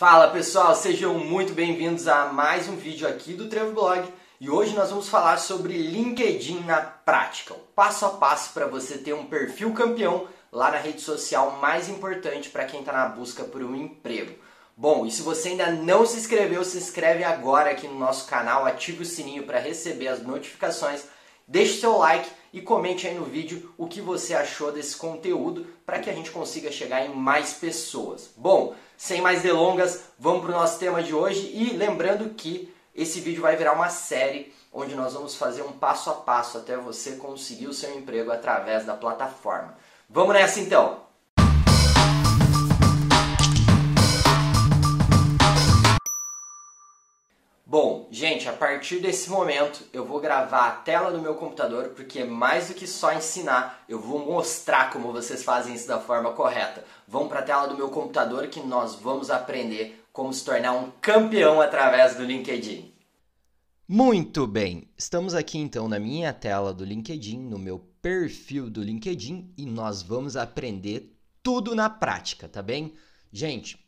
Fala pessoal, sejam muito bem-vindos a mais um vídeo aqui do Trevo Blog e hoje nós vamos falar sobre LinkedIn na prática, o passo a passo para você ter um perfil campeão lá na rede social mais importante para quem está na busca por um emprego. Bom, e se você ainda não se inscreveu, se inscreve agora aqui no nosso canal, ative o sininho para receber as notificações, deixe seu like e comente aí no vídeo o que você achou desse conteúdo para que a gente consiga chegar em mais pessoas. Bom, sem mais delongas, vamos para o nosso tema de hoje e lembrando que esse vídeo vai virar uma série onde nós vamos fazer um passo a passo até você conseguir o seu emprego através da plataforma. Vamos nessa então! Bom, gente, a partir desse momento eu vou gravar a tela do meu computador, porque é mais do que só ensinar, eu vou mostrar como vocês fazem isso da forma correta. Vão para a tela do meu computador que nós vamos aprender como se tornar um campeão através do LinkedIn. Muito bem, estamos aqui então na minha tela do LinkedIn, no meu perfil do LinkedIn e nós vamos aprender tudo na prática, tá bem? Gente,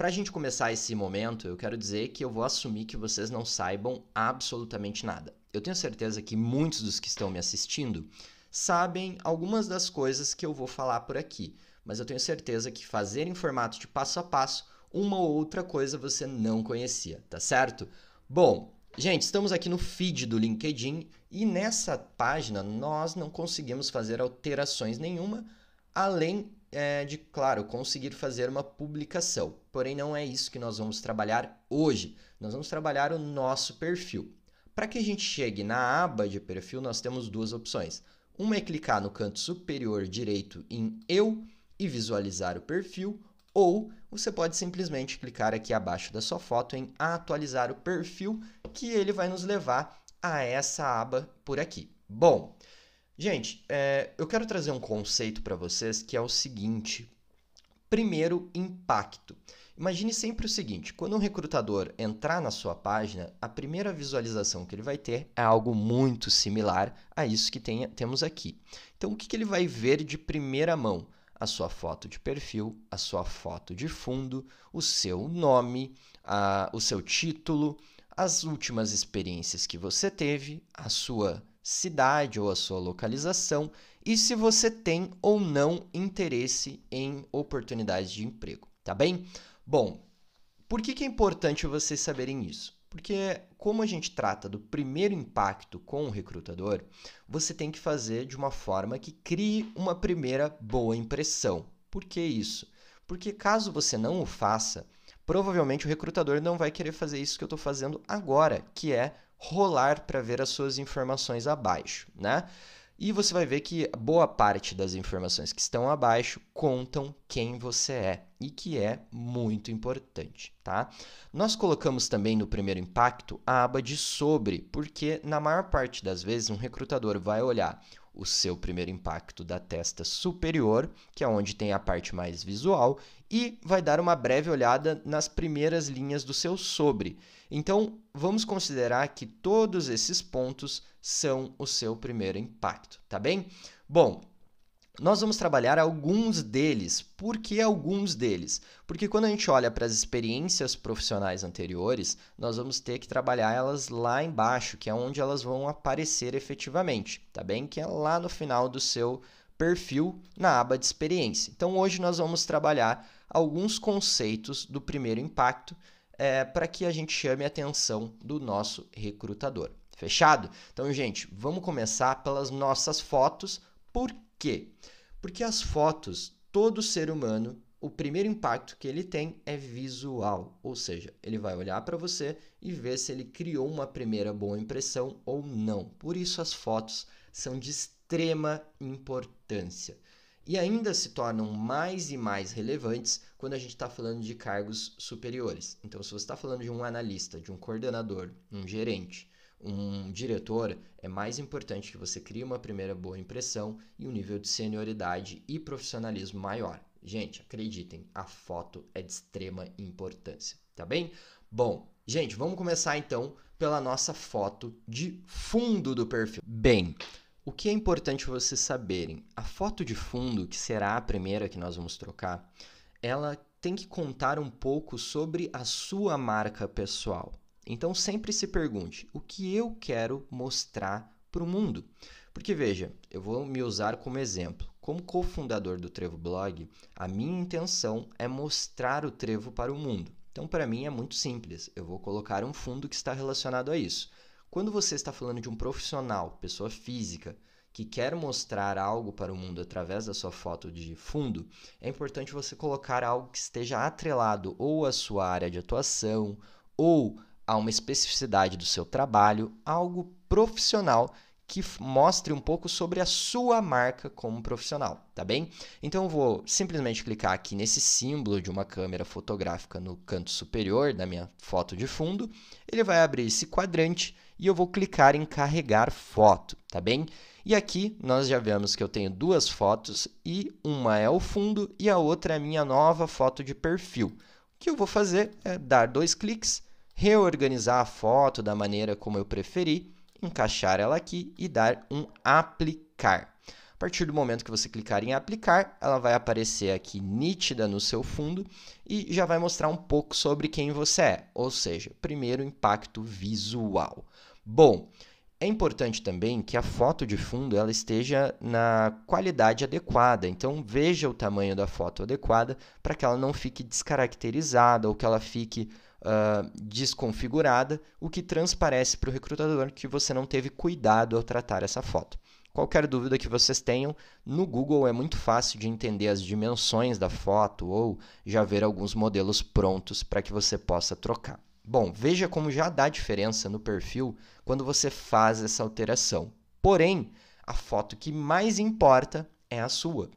para a gente começar esse momento, eu quero dizer que eu vou assumir que vocês não saibam absolutamente nada. Eu tenho certeza que muitos dos que estão me assistindo sabem algumas das coisas que eu vou falar por aqui, mas eu tenho certeza que fazer em formato de passo a passo uma ou outra coisa você não conhecia, tá certo? Bom, gente, estamos aqui no feed do LinkedIn e nessa página nós não conseguimos fazer alterações nenhuma além é, de, claro, conseguir fazer uma publicação. Porém, não é isso que nós vamos trabalhar hoje. Nós vamos trabalhar o nosso perfil. Para que a gente chegue na aba de perfil, nós temos duas opções. Uma é clicar no canto superior direito em Eu e visualizar o perfil, ou você pode simplesmente clicar aqui abaixo da sua foto em Atualizar o perfil, que ele vai nos levar a essa aba por aqui. Bom, Gente, é, eu quero trazer um conceito para vocês que é o seguinte: primeiro, impacto. Imagine sempre o seguinte: quando um recrutador entrar na sua página, a primeira visualização que ele vai ter é algo muito similar a isso que tem, temos aqui. Então, o que, que ele vai ver de primeira mão? a sua foto de perfil, a sua foto de fundo, o seu nome, a, o seu título, as últimas experiências que você teve, a sua cidade ou a sua localização e se você tem ou não interesse em oportunidades de emprego, tá bem? Bom, por que, que é importante vocês saberem isso? Porque, como a gente trata do primeiro impacto com o recrutador, você tem que fazer de uma forma que crie uma primeira boa impressão. Por que isso? Porque caso você não o faça, provavelmente o recrutador não vai querer fazer isso que eu estou fazendo agora, que é rolar para ver as suas informações abaixo, né? E você vai ver que boa parte das informações que estão abaixo contam quem você é e que é muito importante, tá? Nós colocamos também no primeiro impacto a aba de sobre, porque na maior parte das vezes um recrutador vai olhar o seu primeiro impacto da testa superior, que é onde tem a parte mais visual, e vai dar uma breve olhada nas primeiras linhas do seu sobre. Então, vamos considerar que todos esses pontos são o seu primeiro impacto, tá bem? Bom, nós vamos trabalhar alguns deles. Por que alguns deles? Porque quando a gente olha para as experiências profissionais anteriores, nós vamos ter que trabalhar elas lá embaixo, que é onde elas vão aparecer efetivamente, tá bem? Que é lá no final do seu perfil na aba de experiência. Então hoje nós vamos trabalhar alguns conceitos do primeiro impacto é, para que a gente chame a atenção do nosso recrutador. Fechado? Então, gente, vamos começar pelas nossas fotos. Por quê? Porque as fotos, todo ser humano, o primeiro impacto que ele tem é visual, ou seja, ele vai olhar para você e ver se ele criou uma primeira boa impressão ou não. Por isso, as fotos são de extrema importância e ainda se tornam mais e mais relevantes quando a gente está falando de cargos superiores. Então, se você está falando de um analista, de um coordenador, um gerente, um diretor, é mais importante que você crie uma primeira boa impressão e um nível de senioridade e profissionalismo maior. Gente, acreditem, a foto é de extrema importância, tá bem? Bom, gente, vamos começar então pela nossa foto de fundo do perfil. Bem, o que é importante vocês saberem? A foto de fundo, que será a primeira que nós vamos trocar, ela tem que contar um pouco sobre a sua marca pessoal. Então sempre se pergunte: o que eu quero mostrar para o mundo? Porque veja, eu vou me usar como exemplo. Como cofundador do Trevo Blog, a minha intenção é mostrar o Trevo para o mundo. Então, para mim é muito simples. Eu vou colocar um fundo que está relacionado a isso. Quando você está falando de um profissional, pessoa física, que quer mostrar algo para o mundo através da sua foto de fundo, é importante você colocar algo que esteja atrelado ou à sua área de atuação ou a uma especificidade do seu trabalho, algo profissional que mostre um pouco sobre a sua marca como profissional, tá bem? Então eu vou simplesmente clicar aqui nesse símbolo de uma câmera fotográfica no canto superior da minha foto de fundo. Ele vai abrir esse quadrante e eu vou clicar em carregar foto, tá bem? E aqui nós já vemos que eu tenho duas fotos e uma é o fundo e a outra é a minha nova foto de perfil. O que eu vou fazer é dar dois cliques, reorganizar a foto da maneira como eu preferi, encaixar ela aqui e dar um aplicar. A partir do momento que você clicar em aplicar, ela vai aparecer aqui nítida no seu fundo e já vai mostrar um pouco sobre quem você é, ou seja, primeiro impacto visual. Bom, é importante também que a foto de fundo ela esteja na qualidade adequada. Então veja o tamanho da foto adequada para que ela não fique descaracterizada ou que ela fique uh, desconfigurada, o que transparece para o recrutador que você não teve cuidado ao tratar essa foto. Qualquer dúvida que vocês tenham, no Google é muito fácil de entender as dimensões da foto ou já ver alguns modelos prontos para que você possa trocar. Bom, veja como já dá diferença no perfil quando você faz essa alteração. Porém, a foto que mais importa é a sua,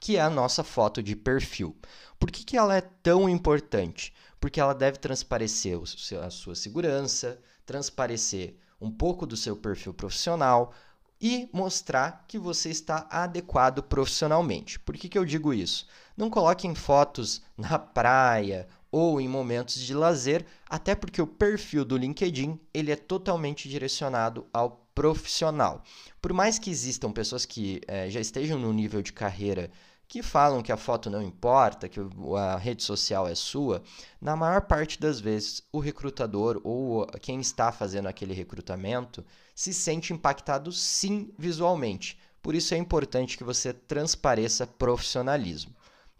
que é a nossa foto de perfil. Por que, que ela é tão importante? Porque ela deve transparecer a sua segurança, transparecer um pouco do seu perfil profissional e mostrar que você está adequado profissionalmente. Por que, que eu digo isso? Não coloquem fotos na praia ou em momentos de lazer, até porque o perfil do LinkedIn ele é totalmente direcionado ao profissional. Por mais que existam pessoas que é, já estejam no nível de carreira que falam que a foto não importa, que a rede social é sua, na maior parte das vezes o recrutador ou quem está fazendo aquele recrutamento se sente impactado sim visualmente. Por isso é importante que você transpareça profissionalismo.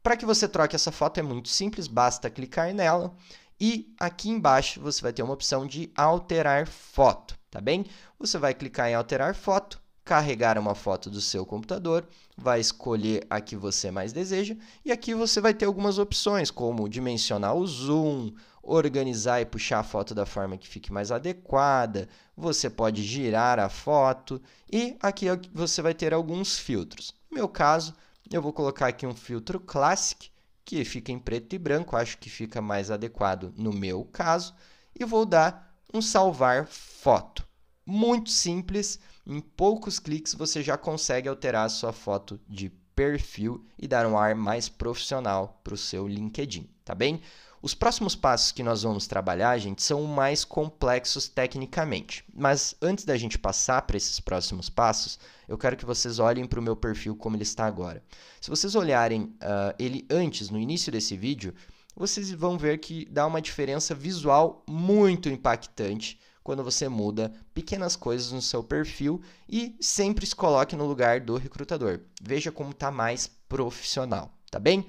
Para que você troque essa foto é muito simples, basta clicar nela e aqui embaixo você vai ter uma opção de alterar foto, tá bem? Você vai clicar em alterar foto, carregar uma foto do seu computador, vai escolher a que você mais deseja e aqui você vai ter algumas opções como dimensionar o zoom, organizar e puxar a foto da forma que fique mais adequada, você pode girar a foto e aqui é você vai ter alguns filtros. No meu caso, eu vou colocar aqui um filtro Classic, que fica em preto e branco, acho que fica mais adequado no meu caso, e vou dar um salvar foto. Muito simples, em poucos cliques você já consegue alterar a sua foto de perfil e dar um ar mais profissional para o seu LinkedIn, tá bem? Os próximos passos que nós vamos trabalhar, gente, são mais complexos tecnicamente. Mas antes da gente passar para esses próximos passos, eu quero que vocês olhem para o meu perfil como ele está agora. Se vocês olharem uh, ele antes, no início desse vídeo, vocês vão ver que dá uma diferença visual muito impactante quando você muda pequenas coisas no seu perfil e sempre se coloque no lugar do recrutador. Veja como está mais profissional, tá bem?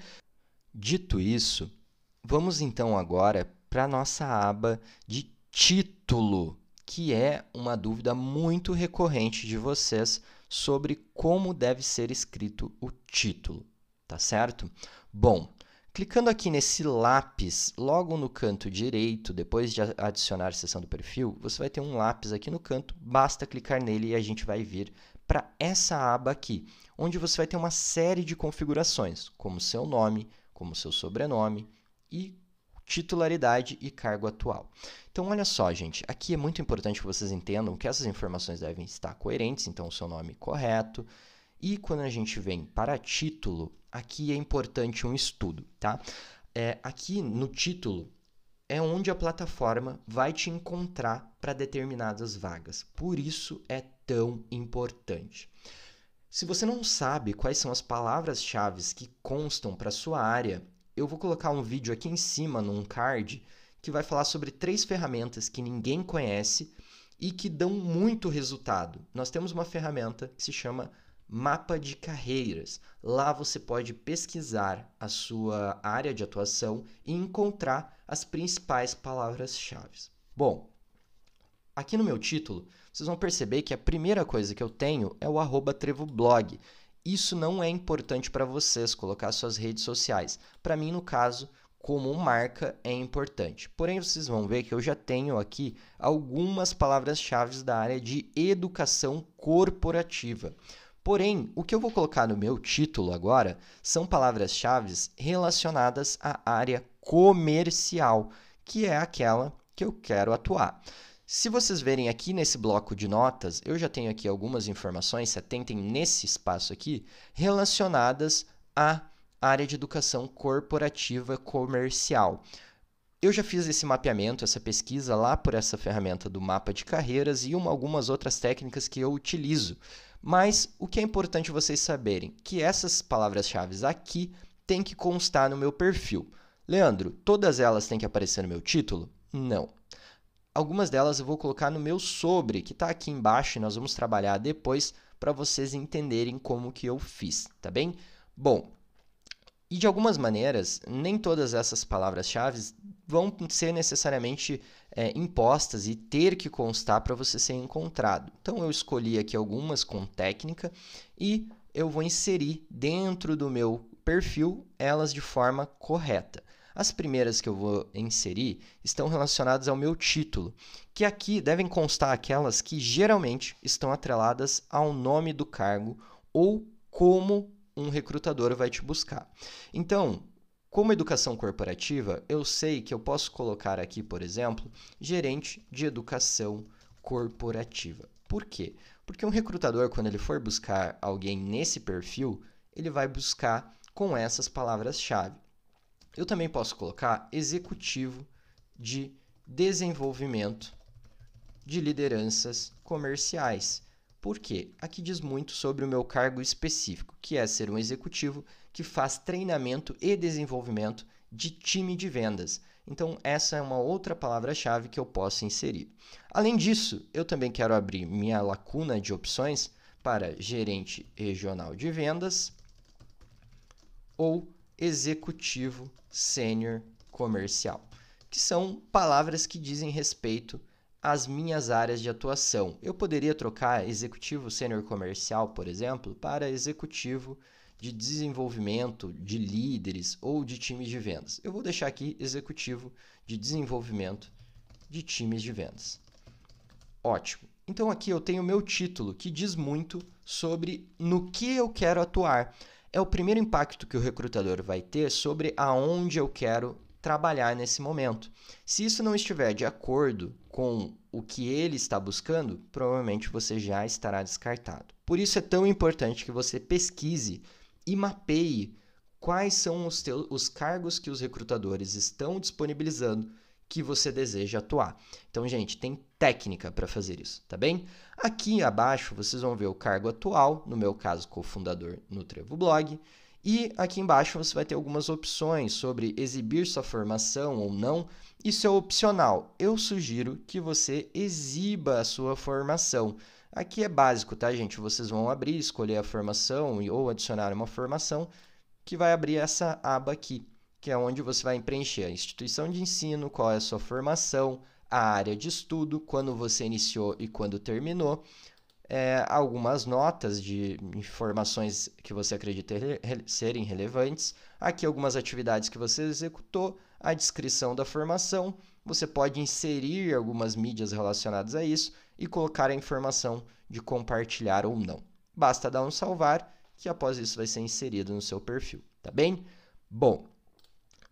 Dito isso, Vamos então agora para a nossa aba de título, que é uma dúvida muito recorrente de vocês sobre como deve ser escrito o título, tá certo? Bom, clicando aqui nesse lápis, logo no canto direito, depois de adicionar a seção do perfil, você vai ter um lápis aqui no canto, basta clicar nele e a gente vai vir para essa aba aqui, onde você vai ter uma série de configurações, como seu nome, como seu sobrenome, e titularidade e cargo atual. Então, olha só, gente, aqui é muito importante que vocês entendam que essas informações devem estar coerentes, então o seu nome correto. E quando a gente vem para título, aqui é importante um estudo, tá? É, aqui no título é onde a plataforma vai te encontrar para determinadas vagas. Por isso é tão importante. Se você não sabe quais são as palavras-chave que constam para sua área, eu vou colocar um vídeo aqui em cima num card que vai falar sobre três ferramentas que ninguém conhece e que dão muito resultado. Nós temos uma ferramenta que se chama Mapa de Carreiras. Lá você pode pesquisar a sua área de atuação e encontrar as principais palavras-chave. Bom, aqui no meu título, vocês vão perceber que a primeira coisa que eu tenho é o arroba trevoblog isso não é importante para vocês colocar suas redes sociais. Para mim, no caso, como marca é importante. Porém, vocês vão ver que eu já tenho aqui algumas palavras-chave da área de educação corporativa. Porém, o que eu vou colocar no meu título agora são palavras-chave relacionadas à área comercial, que é aquela que eu quero atuar. Se vocês verem aqui nesse bloco de notas, eu já tenho aqui algumas informações, atentem nesse espaço aqui, relacionadas à área de educação corporativa comercial. Eu já fiz esse mapeamento, essa pesquisa lá por essa ferramenta do mapa de carreiras e uma, algumas outras técnicas que eu utilizo. Mas o que é importante vocês saberem, que essas palavras-chave aqui têm que constar no meu perfil. Leandro, todas elas têm que aparecer no meu título? Não. Algumas delas eu vou colocar no meu sobre, que está aqui embaixo, e nós vamos trabalhar depois para vocês entenderem como que eu fiz, tá bem? Bom, e de algumas maneiras, nem todas essas palavras-chave vão ser necessariamente é, impostas e ter que constar para você ser encontrado. Então eu escolhi aqui algumas com técnica e eu vou inserir dentro do meu perfil elas de forma correta. As primeiras que eu vou inserir estão relacionadas ao meu título, que aqui devem constar aquelas que geralmente estão atreladas ao nome do cargo ou como um recrutador vai te buscar. Então, como educação corporativa, eu sei que eu posso colocar aqui, por exemplo, gerente de educação corporativa. Por quê? Porque um recrutador, quando ele for buscar alguém nesse perfil, ele vai buscar com essas palavras-chave. Eu também posso colocar executivo de desenvolvimento de lideranças comerciais. Por quê? aqui diz muito sobre o meu cargo específico, que é ser um executivo que faz treinamento e desenvolvimento de time de vendas. Então, essa é uma outra palavra-chave que eu posso inserir. Além disso, eu também quero abrir minha lacuna de opções para gerente regional de vendas ou executivo sênior comercial, que são palavras que dizem respeito às minhas áreas de atuação. Eu poderia trocar executivo sênior comercial, por exemplo, para executivo de desenvolvimento de líderes ou de times de vendas. Eu vou deixar aqui executivo de desenvolvimento de times de vendas. Ótimo. Então aqui eu tenho meu título, que diz muito sobre no que eu quero atuar é o primeiro impacto que o recrutador vai ter sobre aonde eu quero trabalhar nesse momento. Se isso não estiver de acordo com o que ele está buscando, provavelmente você já estará descartado. Por isso é tão importante que você pesquise e mapeie quais são os, teus, os cargos que os recrutadores estão disponibilizando que você deseja atuar. Então, gente, tem técnica para fazer isso, tá bem? Aqui abaixo vocês vão ver o cargo atual, no meu caso, cofundador no Trevo Blog. E aqui embaixo você vai ter algumas opções sobre exibir sua formação ou não. Isso é opcional. Eu sugiro que você exiba a sua formação. Aqui é básico, tá, gente? Vocês vão abrir, escolher a formação ou adicionar uma formação que vai abrir essa aba aqui que é onde você vai preencher a instituição de ensino, qual é a sua formação, a área de estudo, quando você iniciou e quando terminou, é, algumas notas de informações que você acredita re serem relevantes, aqui algumas atividades que você executou, a descrição da formação, você pode inserir algumas mídias relacionadas a isso e colocar a informação de compartilhar ou não. Basta dar um salvar, que após isso vai ser inserido no seu perfil, tá bem? Bom,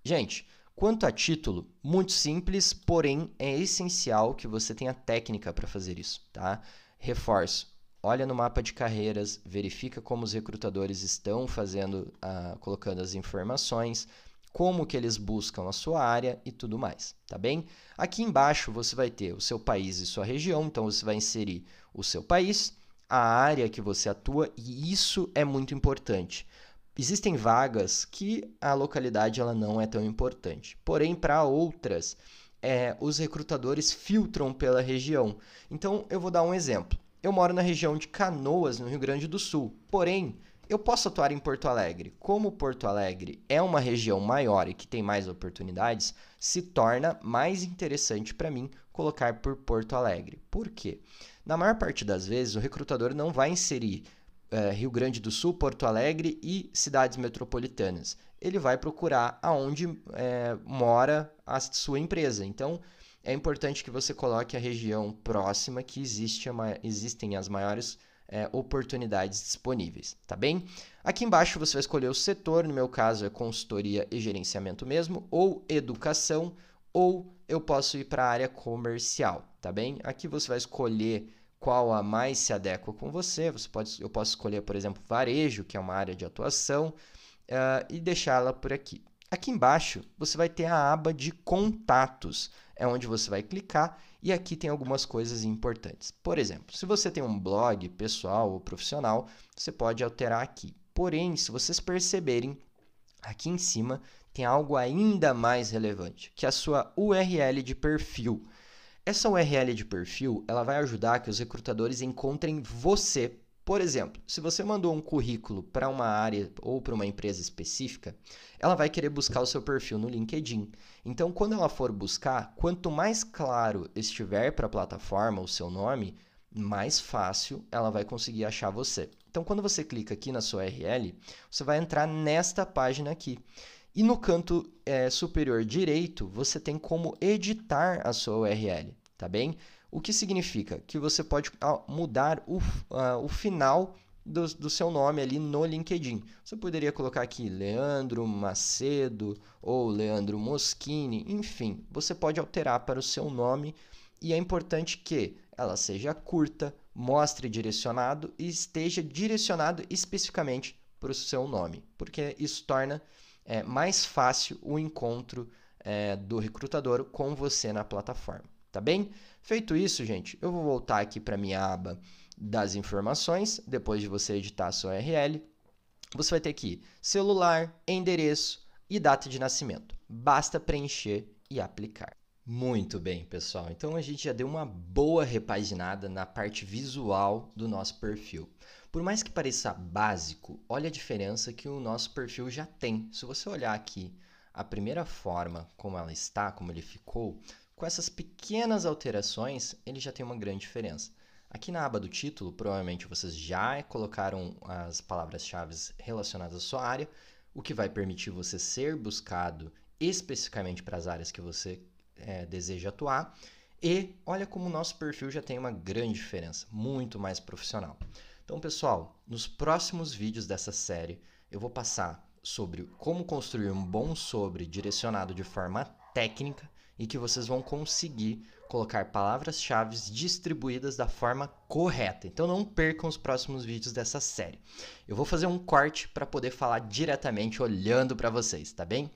Gente, quanto a título, muito simples, porém é essencial que você tenha técnica para fazer isso, tá? Reforço. Olha no mapa de carreiras, verifica como os recrutadores estão fazendo, uh, colocando as informações, como que eles buscam a sua área e tudo mais, tá bem? Aqui embaixo você vai ter o seu país e sua região, então você vai inserir o seu país, a área que você atua e isso é muito importante existem vagas que a localidade ela não é tão importante. Porém, para outras, é, os recrutadores filtram pela região. Então, eu vou dar um exemplo. Eu moro na região de Canoas, no Rio Grande do Sul. Porém, eu posso atuar em Porto Alegre. Como Porto Alegre é uma região maior e que tem mais oportunidades, se torna mais interessante para mim colocar por Porto Alegre. Por quê? Na maior parte das vezes, o recrutador não vai inserir eh, Rio Grande do Sul, Porto Alegre e cidades metropolitanas. Ele vai procurar aonde eh, mora a sua empresa. Então, é importante que você coloque a região próxima que existe existem as maiores é, oportunidades disponíveis, tá bem? Aqui embaixo você vai escolher o setor, no meu caso é consultoria e gerenciamento mesmo, ou educação, ou eu posso ir para a área comercial, tá bem? Aqui você vai escolher qual a mais se adequa com você. Você pode, eu posso escolher, por exemplo, varejo, que é uma área de atuação, uh, e deixá-la por aqui. Aqui embaixo você vai ter a aba de contatos, é onde você vai clicar e aqui tem algumas coisas importantes. Por exemplo, se você tem um blog pessoal ou profissional, você pode alterar aqui. Porém, se vocês perceberem, aqui em cima tem algo ainda mais relevante, que é a sua URL de perfil. Essa URL de perfil, ela vai ajudar que os recrutadores encontrem você. Por exemplo, se você mandou um currículo para uma área ou para uma empresa específica, ela vai querer buscar o seu perfil no LinkedIn. Então, quando ela for buscar, quanto mais claro estiver para a plataforma o seu nome, mais fácil ela vai conseguir achar você. Então, quando você clica aqui na sua URL, você vai entrar nesta página aqui. E no canto é, superior direito, você tem como editar a sua URL, tá bem? O que significa? Que você pode ah, mudar o, uh, o final do, do, seu nome ali no LinkedIn. Você poderia colocar aqui Leandro Macedo ou Leandro Moschini, enfim, você pode alterar para o seu nome e é importante que ela seja curta, mostre direcionado e esteja direcionado especificamente para o seu nome, porque isso torna é mais fácil o encontro é, do recrutador com você na plataforma, tá bem? Feito isso, gente, eu vou voltar aqui para minha aba das informações, depois de você editar a sua URL, você vai ter aqui celular, endereço e data de nascimento. Basta preencher e aplicar. Muito bem, pessoal. Então a gente já deu uma boa repaginada na parte visual do nosso perfil. Por mais que pareça básico, olha a diferença que o nosso perfil já tem. Se você olhar aqui a primeira forma como ela está, como ele ficou, com essas pequenas alterações, ele já tem uma grande diferença. Aqui na aba do título, provavelmente vocês já colocaram as palavras-chave relacionadas à sua área, o que vai permitir você ser buscado especificamente para as áreas que você é, deseja atuar. E olha como o nosso perfil já tem uma grande diferença, muito mais profissional. Então, pessoal, nos próximos vídeos dessa série, eu vou passar sobre como construir um bom sobre direcionado de forma técnica e que vocês vão conseguir colocar palavras-chave distribuídas da forma correta. Então não percam os próximos vídeos dessa série. Eu vou fazer um corte para poder falar diretamente olhando para vocês, tá bem?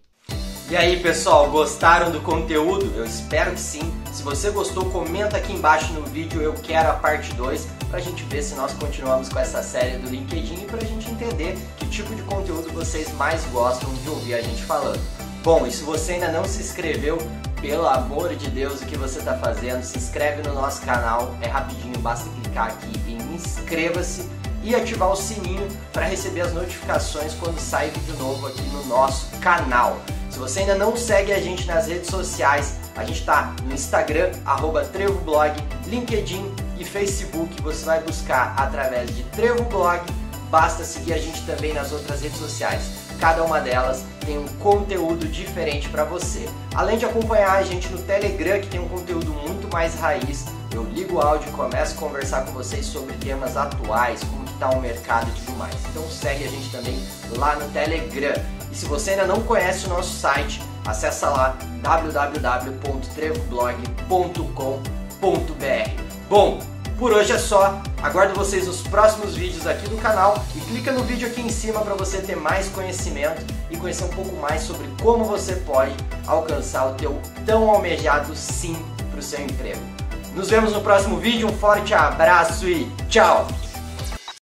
E aí, pessoal, gostaram do conteúdo? Eu espero que sim. Se você gostou, comenta aqui embaixo no vídeo eu quero a parte 2 pra gente ver se nós continuamos com essa série do LinkedIn e pra gente entender que tipo de conteúdo vocês mais gostam de ouvir a gente falando. Bom, e se você ainda não se inscreveu, pelo amor de Deus, o que você está fazendo? Se inscreve no nosso canal, é rapidinho, basta clicar aqui em inscreva-se e ativar o sininho para receber as notificações quando sair vídeo novo aqui no nosso canal. Se você ainda não segue a gente nas redes sociais, a gente está no Instagram, arroba trevoblog, LinkedIn e Facebook. Você vai buscar através de trevoblog. Basta seguir a gente também nas outras redes sociais. Cada uma delas tem um conteúdo diferente para você. Além de acompanhar a gente no Telegram, que tem um conteúdo muito mais raiz, eu ligo o áudio e começo a conversar com vocês sobre temas atuais, como está o mercado e tudo mais. Então segue a gente também lá no Telegram. Se você ainda não conhece o nosso site, acesse lá www.trevoblog.com.br. Bom, por hoje é só. Aguardo vocês nos próximos vídeos aqui do canal e clica no vídeo aqui em cima para você ter mais conhecimento e conhecer um pouco mais sobre como você pode alcançar o teu tão almejado sim para o seu emprego. Nos vemos no próximo vídeo, um forte abraço e tchau!